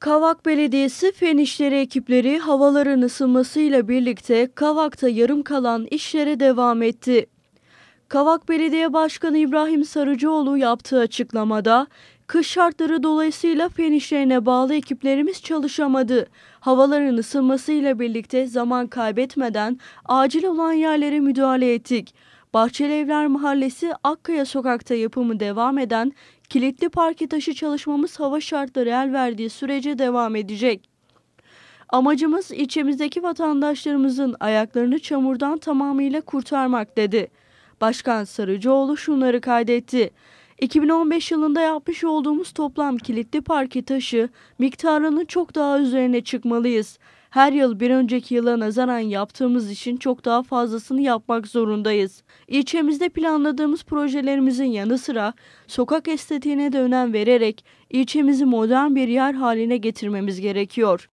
Kavak Belediyesi fen işleri ekipleri havaların ısınmasıyla birlikte Kavak'ta yarım kalan işlere devam etti. Kavak Belediye Başkanı İbrahim Sarıcıoğlu yaptığı açıklamada kış şartları dolayısıyla fen işlerine bağlı ekiplerimiz çalışamadı. Havaların ısınmasıyla birlikte zaman kaybetmeden acil olan yerlere müdahale ettik. Bahçelievler Mahallesi Akkaya Sokak'ta yapımı devam eden kilitli parke taşı çalışmamız hava şartları el verdiği sürece devam edecek. Amacımız ilçemizdeki vatandaşlarımızın ayaklarını çamurdan tamamıyla kurtarmak dedi. Başkan Sarıcıoğlu şunları kaydetti. 2015 yılında yapmış olduğumuz toplam kilitli parke taşı miktarının çok daha üzerine çıkmalıyız. Her yıl bir önceki yıla nazaran yaptığımız işin çok daha fazlasını yapmak zorundayız. İlçemizde planladığımız projelerimizin yanı sıra sokak estetiğine de önem vererek ilçemizi modern bir yer haline getirmemiz gerekiyor.